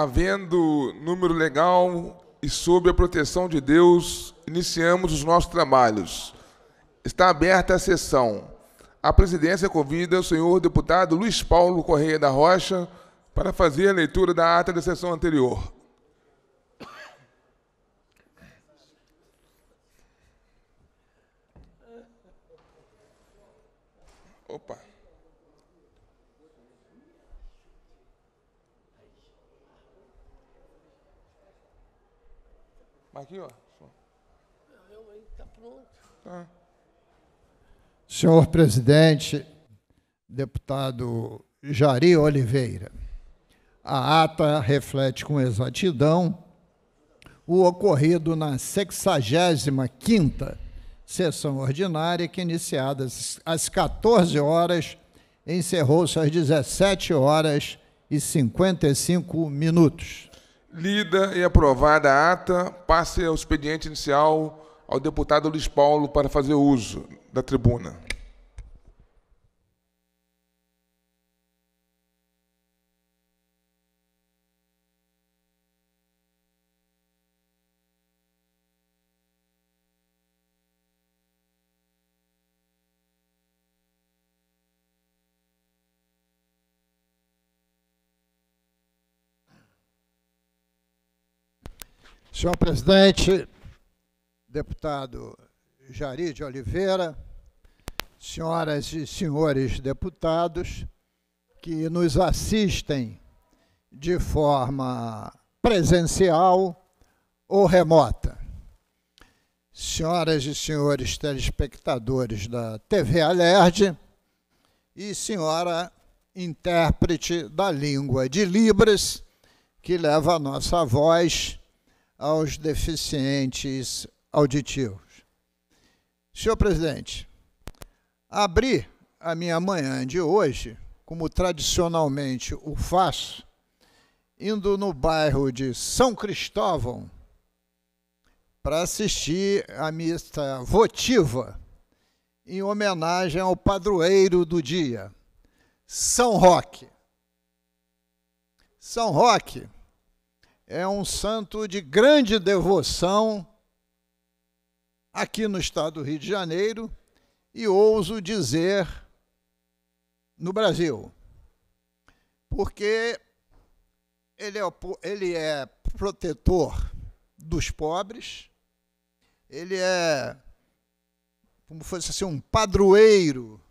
havendo número legal e sob a proteção de Deus, iniciamos os nossos trabalhos. Está aberta a sessão. A presidência convida o senhor deputado Luiz Paulo Correia da Rocha para fazer a leitura da ata da sessão anterior. Opa. Marquinhos? Está pronto. Tá. Senhor presidente, deputado Jari Oliveira, a ata reflete com exatidão o ocorrido na 65ª sessão ordinária, que iniciada às 14 horas, encerrou-se às 17 horas e 55 minutos. Lida e aprovada a ata, passe o expediente inicial ao deputado Luiz Paulo para fazer uso da tribuna. Senhor presidente, deputado Jari de Oliveira, senhoras e senhores deputados que nos assistem de forma presencial ou remota. Senhoras e senhores telespectadores da TV Alerj e senhora intérprete da língua de Libras, que leva a nossa voz aos deficientes auditivos. Senhor presidente, abri a minha manhã de hoje, como tradicionalmente o faço, indo no bairro de São Cristóvão para assistir a missa votiva em homenagem ao padroeiro do dia, São Roque. São Roque é um santo de grande devoção aqui no estado do Rio de Janeiro e ouso dizer no Brasil, porque ele é, ele é protetor dos pobres, ele é, como fosse assim, um padroeiro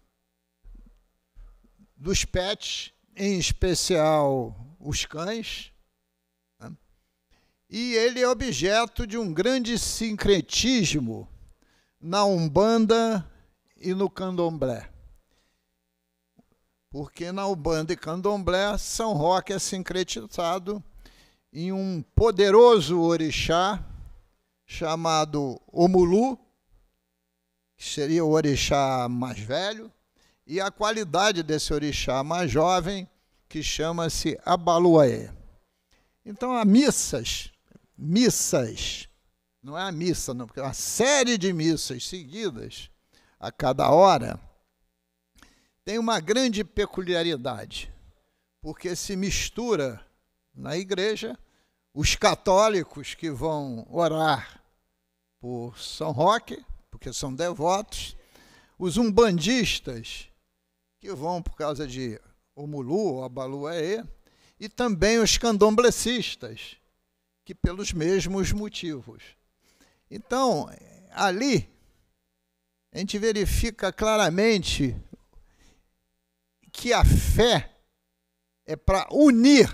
dos pets, em especial os cães e ele é objeto de um grande sincretismo na Umbanda e no Candomblé. Porque na Umbanda e Candomblé, São Roque é sincretizado em um poderoso orixá chamado Omulu, que seria o orixá mais velho, e a qualidade desse orixá mais jovem, que chama-se Abaluaê. Então há missas missas. Não é a missa, não, porque é uma série de missas seguidas a cada hora. Tem uma grande peculiaridade, porque se mistura na igreja os católicos que vão orar por São Roque, porque são devotos, os umbandistas que vão por causa de Omulu, Abaluaê, e também os candomblecistas, que pelos mesmos motivos. Então, ali, a gente verifica claramente que a fé é para unir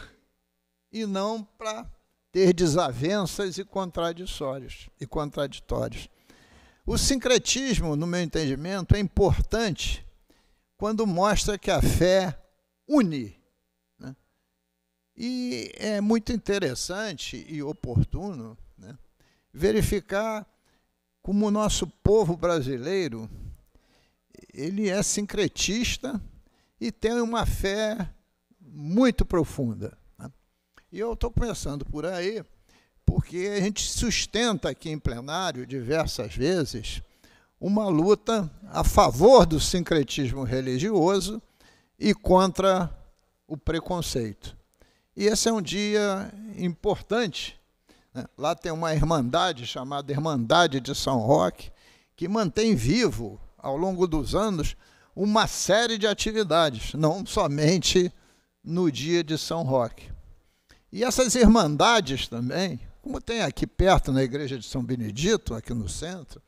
e não para ter desavenças e contraditórios e contraditórios. O sincretismo, no meu entendimento, é importante quando mostra que a fé une e é muito interessante e oportuno né, verificar como o nosso povo brasileiro ele é sincretista e tem uma fé muito profunda. Né? E eu estou pensando por aí, porque a gente sustenta aqui em plenário diversas vezes uma luta a favor do sincretismo religioso e contra o preconceito. E esse é um dia importante. Né? Lá tem uma irmandade chamada Irmandade de São Roque, que mantém vivo, ao longo dos anos, uma série de atividades, não somente no dia de São Roque. E essas irmandades também, como tem aqui perto na Igreja de São Benedito, aqui no centro,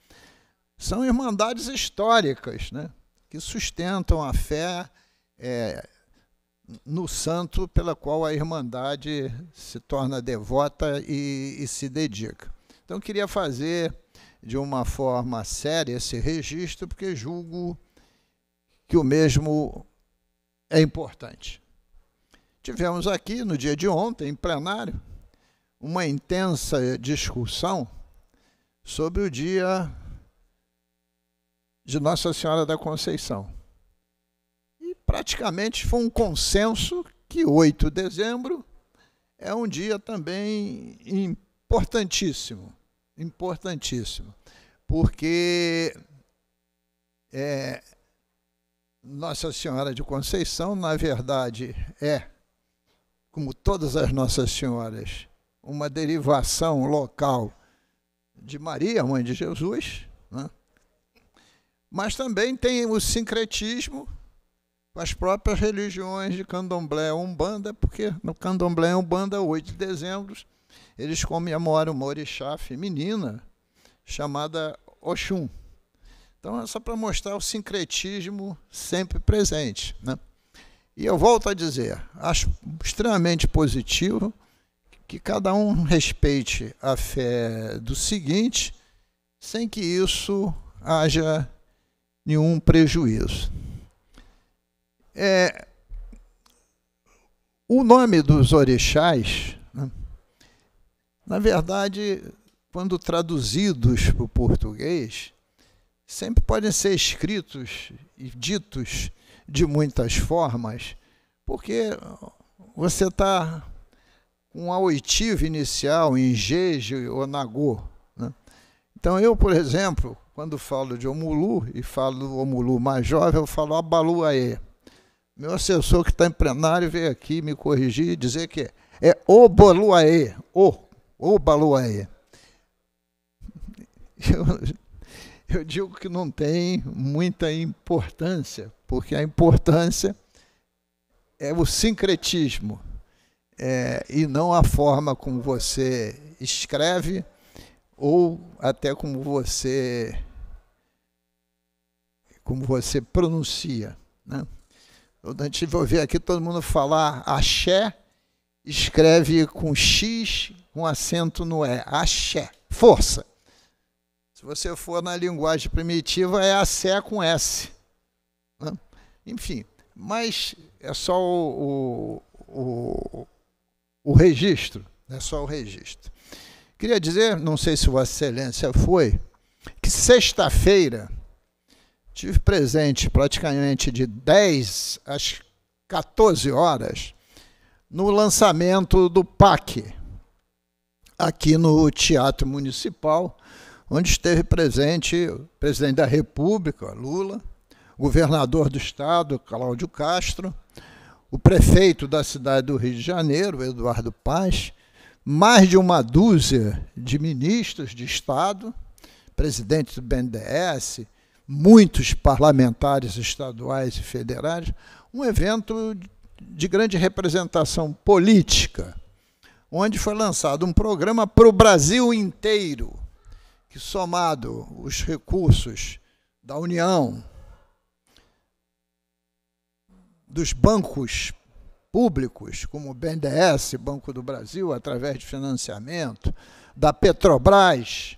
são irmandades históricas, né? que sustentam a fé é, no santo pela qual a Irmandade se torna devota e, e se dedica. Então, queria fazer de uma forma séria esse registro, porque julgo que o mesmo é importante. Tivemos aqui, no dia de ontem, em plenário, uma intensa discussão sobre o dia de Nossa Senhora da Conceição praticamente foi um consenso que 8 de dezembro é um dia também importantíssimo, importantíssimo, porque é, Nossa Senhora de Conceição, na verdade, é, como todas as Nossas Senhoras, uma derivação local de Maria, mãe de Jesus, né? mas também tem o sincretismo as próprias religiões de candomblé umbanda, porque no candomblé umbanda, 8 de dezembro, eles comemoram uma orixá feminina chamada Oxum. Então é só para mostrar o sincretismo sempre presente. Né? E eu volto a dizer, acho extremamente positivo que cada um respeite a fé do seguinte, sem que isso haja nenhum prejuízo. É, o nome dos orixás, né, na verdade, quando traduzidos para o português, sempre podem ser escritos e ditos de muitas formas, porque você está com a oitiva inicial em jeje ou nagô. Né? Então, eu, por exemplo, quando falo de Omulu e falo do Omulu mais jovem, eu falo Abaluaê. Meu assessor que está em plenário veio aqui me corrigir e dizer que é Obaluaê, o, Obaluaê. Eu, eu digo que não tem muita importância, porque a importância é o sincretismo é, e não a forma como você escreve ou até como você como você pronuncia, né? A gente vai ouvir aqui todo mundo falar axé, escreve com X, um acento no E. Axé. Força. Se você for na linguagem primitiva, é axé com S. Né? Enfim, mas é só o, o, o, o registro. É só o registro. Queria dizer, não sei se Vossa Excelência foi, que sexta-feira Tive presente praticamente de 10 às 14 horas no lançamento do PAC, aqui no Teatro Municipal, onde esteve presente o presidente da República, Lula, o governador do estado, Cláudio Castro, o prefeito da cidade do Rio de Janeiro, Eduardo Paz, mais de uma dúzia de ministros de Estado, presidente do BNDES, muitos parlamentares estaduais e federais, um evento de grande representação política, onde foi lançado um programa para o Brasil inteiro, que somado os recursos da União, dos bancos públicos, como o BNDES, Banco do Brasil, através de financiamento, da Petrobras,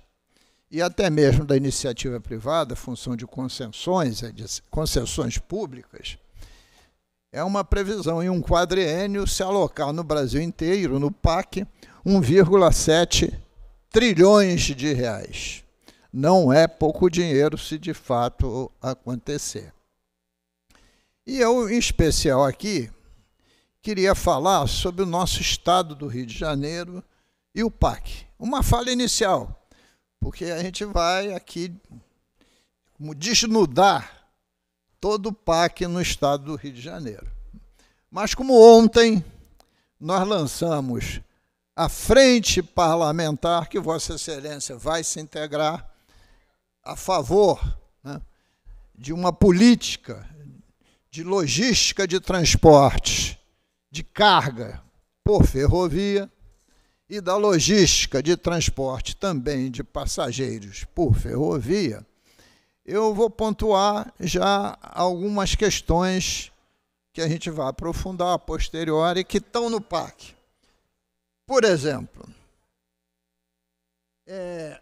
e até mesmo da iniciativa privada, função de concessões, é de concessões públicas, é uma previsão em um quadriênio se alocar no Brasil inteiro, no PAC, 1,7 trilhões de reais. Não é pouco dinheiro se de fato acontecer. E eu, em especial aqui, queria falar sobre o nosso estado do Rio de Janeiro e o PAC. Uma fala inicial, porque a gente vai aqui desnudar todo o PAC no estado do Rio de Janeiro. Mas como ontem nós lançamos a frente parlamentar que Vossa Excelência vai se integrar a favor né, de uma política de logística de transportes de carga por ferrovia, e da logística de transporte também de passageiros por ferrovia, eu vou pontuar já algumas questões que a gente vai aprofundar a posteriori que estão no PAC. Por exemplo, é,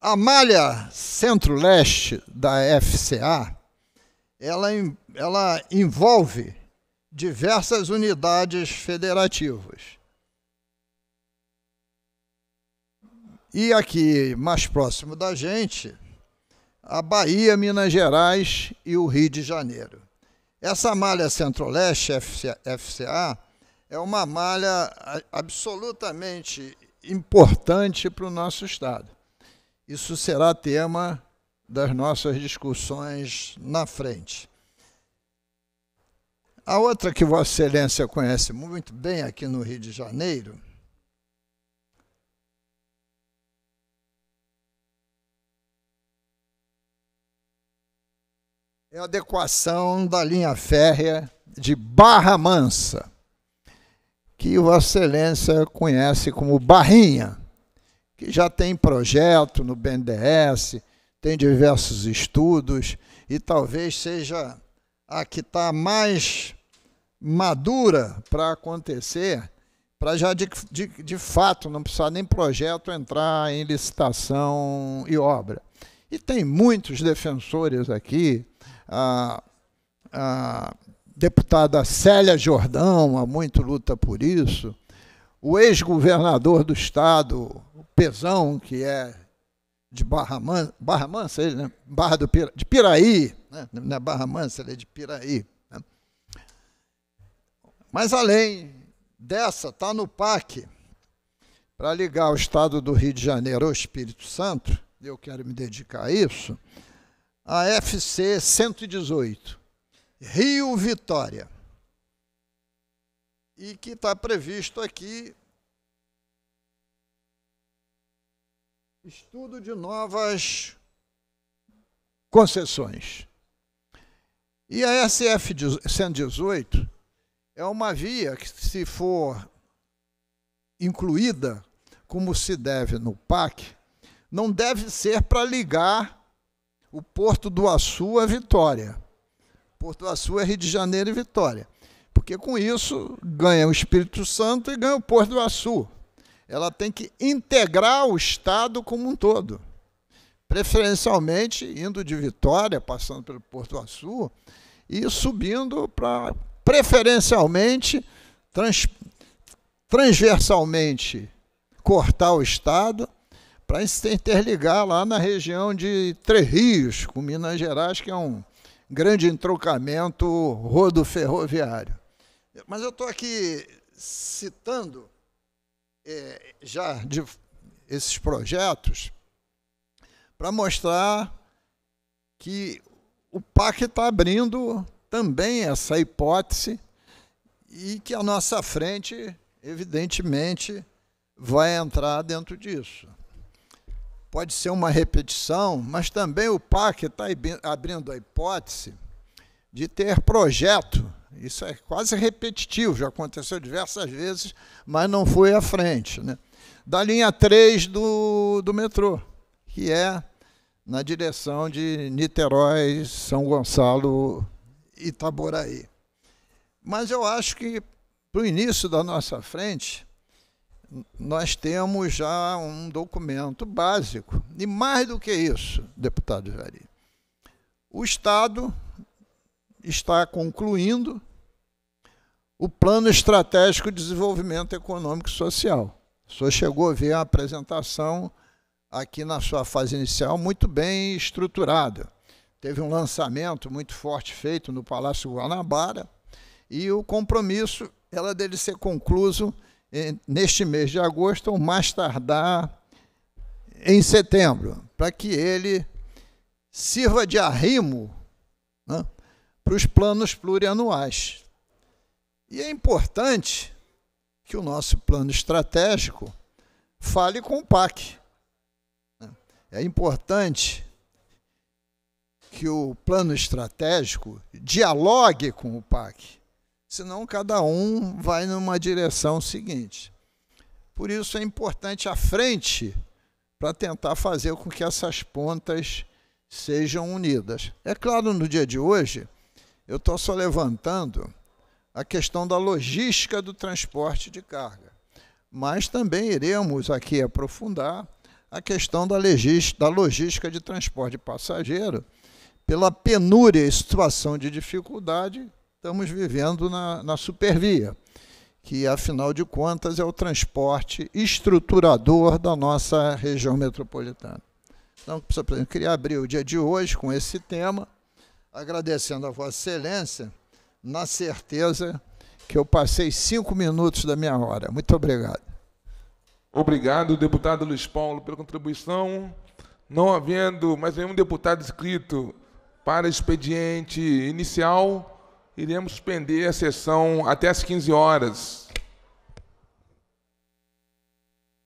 a malha centro-leste da FCA, ela, ela envolve diversas unidades federativas. E aqui, mais próximo da gente, a Bahia, Minas Gerais e o Rio de Janeiro. Essa malha Centro-Leste, FCA, é uma malha absolutamente importante para o nosso Estado. Isso será tema das nossas discussões na frente. A outra que Vossa Excelência conhece muito bem aqui no Rio de Janeiro é a adequação da linha férrea de Barra Mansa, que Vossa Excelência conhece como Barrinha, que já tem projeto no BNDES, tem diversos estudos e talvez seja a que está mais madura para acontecer, para já de, de, de fato não precisar nem projeto entrar em licitação e obra. E tem muitos defensores aqui, a, a deputada Célia Jordão, há muito luta por isso, o ex-governador do estado, Pezão, que é de Barra Mansa, Barra Mansa ele, né? Barra do Pira, de Piraí, né? na Barra Mansa, ele é de Piraí. Né? Mas além dessa, está no PAC, para ligar o estado do Rio de Janeiro ao Espírito Santo, eu quero me dedicar a isso, a FC 118, Rio Vitória. E que está previsto aqui estudo de novas concessões. E a SF 118 é uma via que, se for incluída, como se deve no PAC, não deve ser para ligar o Porto do Açu à Vitória. Porto do Açu é Rio de Janeiro e Vitória. Porque com isso ganha o Espírito Santo e ganha o Porto do Açu. Ela tem que integrar o Estado como um todo preferencialmente indo de Vitória, passando pelo Porto Açu e subindo para preferencialmente trans, transversalmente cortar o estado para se interligar lá na região de Três Rios, com Minas Gerais, que é um grande entrocamento rodo-ferroviário. Mas eu estou aqui citando é, já de, esses projetos para mostrar que o PAC está abrindo também essa hipótese e que a nossa frente, evidentemente, vai entrar dentro disso. Pode ser uma repetição, mas também o PAC está abrindo a hipótese de ter projeto. Isso é quase repetitivo, já aconteceu diversas vezes, mas não foi à frente. Né? Da linha 3 do, do metrô, que é na direção de Niterói, São Gonçalo e Itaboraí. Mas eu acho que para o início da nossa frente, nós temos já um documento básico. E mais do que isso, deputado Jari, o Estado está concluindo o Plano Estratégico de Desenvolvimento Econômico e Social. O senhor chegou a ver a apresentação aqui na sua fase inicial muito bem estruturado. Teve um lançamento muito forte feito no Palácio Guanabara e o compromisso ela deve ser concluído eh, neste mês de agosto ou mais tardar em setembro, para que ele sirva de arrimo né, para os planos plurianuais. E é importante que o nosso plano estratégico fale com o PAC é importante que o plano estratégico dialogue com o PAC, senão cada um vai numa direção seguinte. Por isso é importante a frente para tentar fazer com que essas pontas sejam unidas. É claro, no dia de hoje, eu estou só levantando a questão da logística do transporte de carga, mas também iremos aqui aprofundar a questão da, da logística de transporte de passageiro, pela penúria e situação de dificuldade estamos vivendo na, na supervia, que, afinal de contas, é o transporte estruturador da nossa região metropolitana. Então, eu queria abrir o dia de hoje com esse tema, agradecendo a Vossa Excelência, na certeza que eu passei cinco minutos da minha hora. Muito obrigado. Obrigado, deputado Luiz Paulo, pela contribuição. Não havendo mais nenhum deputado inscrito para expediente inicial, iremos suspender a sessão até às 15 horas.